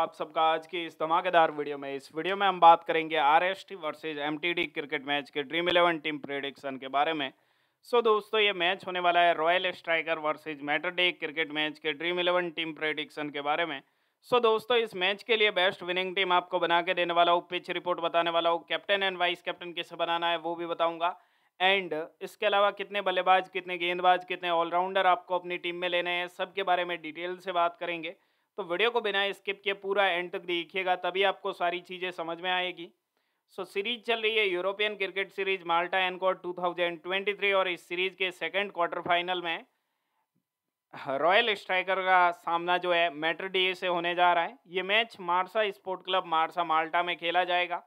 आप सबका आज की इस धमाकेदार वीडियो में इस वीडियो में हम बात करेंगे R S T versus M cricket match के ड्रीम इलेवन टीम प्रेडिक्शन के बारे में सो so, दोस्तों ये मैच होने वाला है Royal Striker versus Mater Dei cricket match के ड्रीम इलेवन टीम प्रेडिक्शन के बारे में सो so, दोस्तों इस मैच के लिए बेस्ट विनिंग टीम आपको बना के देने वाला हूँ पिच रिपोर्ट बताने वाला हूँ कैप्टन एंड वाइस कैप्टन कैसे बनाना है वो भी बताऊँगा एंड इसके अलावा कितने बल्लेबाज कितने गेंदबाज कितने ऑलराउंडर आपको अपनी टीम में लेने हैं सब के बारे में डिटेल से बात करेंगे तो वीडियो को बिना स्किप किए पूरा एंड तक देखिएगा तभी आपको सारी चीज़ें समझ में आएगी सो so, सीरीज चल रही है European cricket series Malta two thousand twenty three और इस सीरीज के सेकंड क्वार्टर फाइनल में रॉयल स्ट्राइकर का सामना जो है मेट्रडीए से होने जा रहा है ये match Marsa Sport Club Marsa Malta में खेला जाएगा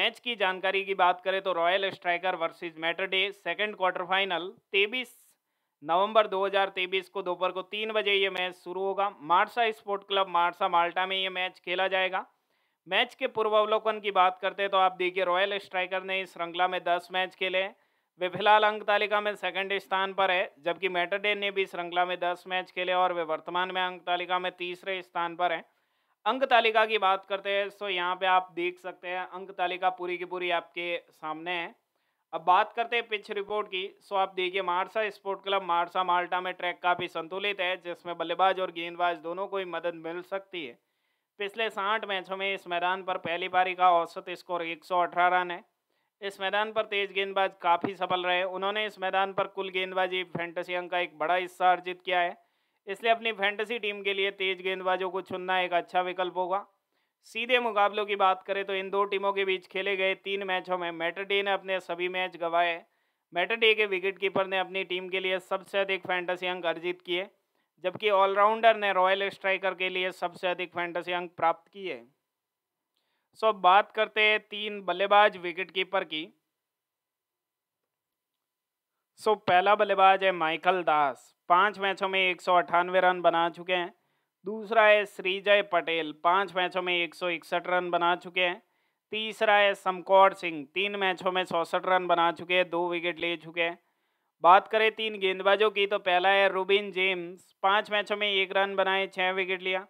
मैच की जानकारी की बात करें तो Royal Striker versus Mater Dei second quarter final तेबीस नवंबर 2023 को दोपहर को तीन बजे ये मैच शुरू होगा Marsa Sport Club Marsa Malta में ये मैच खेला जाएगा मैच के पूर्वावलोकन की बात करते हैं तो आप देखिए रॉयल स्ट्राइकर ने इस श्रृंखला में दस मैच खेले हैं वे फिलहाल अंक तालिका में सेकंड स्थान पर है जबकि मेटाडे ने भी श्रृंखला में दस मैच खेले और वे वर्तमान में अंक तालिका में तीसरे स्थान पर हैं अंक तालिका की बात करते हैं तो यहाँ पर आप देख सकते हैं अंक तालिका पूरी की पूरी आपके सामने है अब बात करते हैं पिच रिपोर्ट की सो आप देखिए मारसा स्पोर्ट क्लब मारसा माल्टा में ट्रैक काफ़ी संतुलित है जिसमें बल्लेबाज और गेंदबाज दोनों को ही मदद मिल सकती है पिछले साठ मैचों में इस मैदान पर पहली पारी का औसत स्कोर एक रन है इस मैदान पर तेज गेंदबाज काफ़ी सफल रहे उन्होंने इस मैदान पर कुल गेंदबाजी फैंटसी अंक का एक बड़ा हिस्सा अर्जित किया है इसलिए अपनी फैंटसी टीम के लिए तेज गेंदबाजों को चुनना एक अच्छा विकल्प होगा सीधे मुकाबलों की बात करें तो इन दो टीमों के बीच खेले गए तीन मैचों में मैटरडे ने अपने सभी मैच गंवाए मैटरडे के विकेटकीपर ने अपनी टीम के लिए सबसे अधिक फैंटेसी अंक अर्जित किए जबकि ऑलराउंडर ने रॉयल स्ट्राइकर के लिए सबसे अधिक फैंटेसी अंक प्राप्त किए सो बात करते हैं तीन बल्लेबाज विकेटकीपर की सो पहला बल्लेबाज है माइकल दास पांच मैचों में एक रन बना चुके हैं दूसरा है श्रीजय पटेल पाँच मैचों में एक सौ इकसठ रन बना चुके हैं तीसरा है समकौर सिंह तीन मैचों में चौंसठ रन बना चुके हैं दो विकेट ले चुके हैं बात करें तीन गेंदबाजों की तो पहला है रूबिन जेम्स पाँच मैचों में एक रन बनाए छः विकेट लिया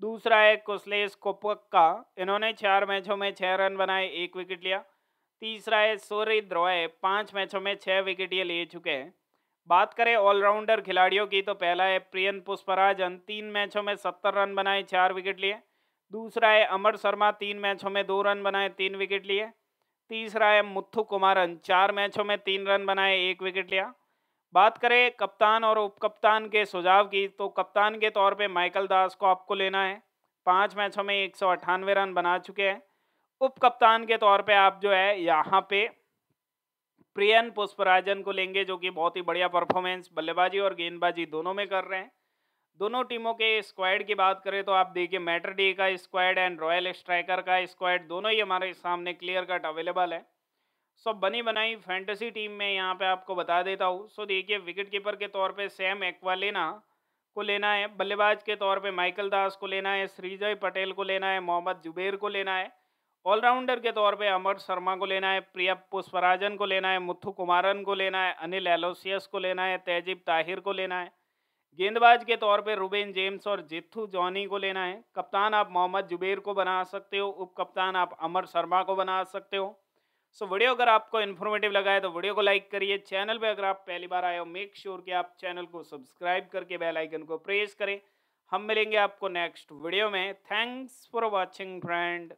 दूसरा है कुशलेश कोपक्का इन्होंने चार मैचों में छः रन बनाए एक विकेट लिया तीसरा है सूर्य द्रोय पाँच मैचों में छः विकेट ये ले चुके हैं बात करें ऑलराउंडर खिलाड़ियों की तो पहला है प्रियन पुष्पराज तीन मैचों में सत्तर रन बनाए चार विकेट लिए दूसरा है अमर शर्मा तीन मैचों में दो रन बनाए तीन विकेट लिए तीसरा है मुथु कुमारन चार मैचों में तीन रन बनाए एक विकेट लिया बात करें कप्तान और उप कप्तान के सुझाव की तो कप्तान के तौर पे माइकल दास को आपको लेना है पाँच मैचों में एक रन बना चुके हैं उप कप्तान के तौर पे आप जो है यहाँ पे प्रियन पुष्पराजन को लेंगे जो कि बहुत ही बढ़िया परफॉर्मेंस बल्लेबाजी और गेंदबाजी दोनों में कर रहे हैं दोनों टीमों के स्क्वाड की बात करें तो आप देखिए मैटर डे का स्क्वाड एंड रॉयल स्ट्राइकर का स्क्वाड दोनों ही हमारे सामने क्लियर कट अवेलेबल है सो बनी बनाई फैंटेसी टीम में यहाँ पे आपको बता देता हूँ सो देखिए विकेट कीपर के तौर पे सैम एक्वालेना को लेना है बल्लेबाज के तौर पे माइकल दास को लेना है श्रीजय पटेल को लेना है मोहम्मद जुबेर को लेना है ऑलराउंडर के तौर पे अमर शर्मा को लेना है प्रिया पुष्पराजन को लेना है मुथु कुमारन को लेना है अनिल एलोसियस को लेना है तेजीब ताहिर को लेना है गेंदबाज के तौर पे रुबेन जेम्स और जिथू जॉनी को लेना है कप्तान आप मोहम्मद जुबेर को बना सकते हो उप कप्तान आप अमर शर्मा को बना सकते हो सो वीडियो अगर आपको इन्फॉर्मेटिव लगा है तो वीडियो को लाइक करिए चैनल पे अगर आप पहली बार आए हो मेक श्योर कि आप चैनल को सब्सक्राइब करके बेलाइकन को प्रेस करें हम मिलेंगे आपको नेक्स्ट वीडियो में थैंक्स फॉर वॉचिंग फ्रेंड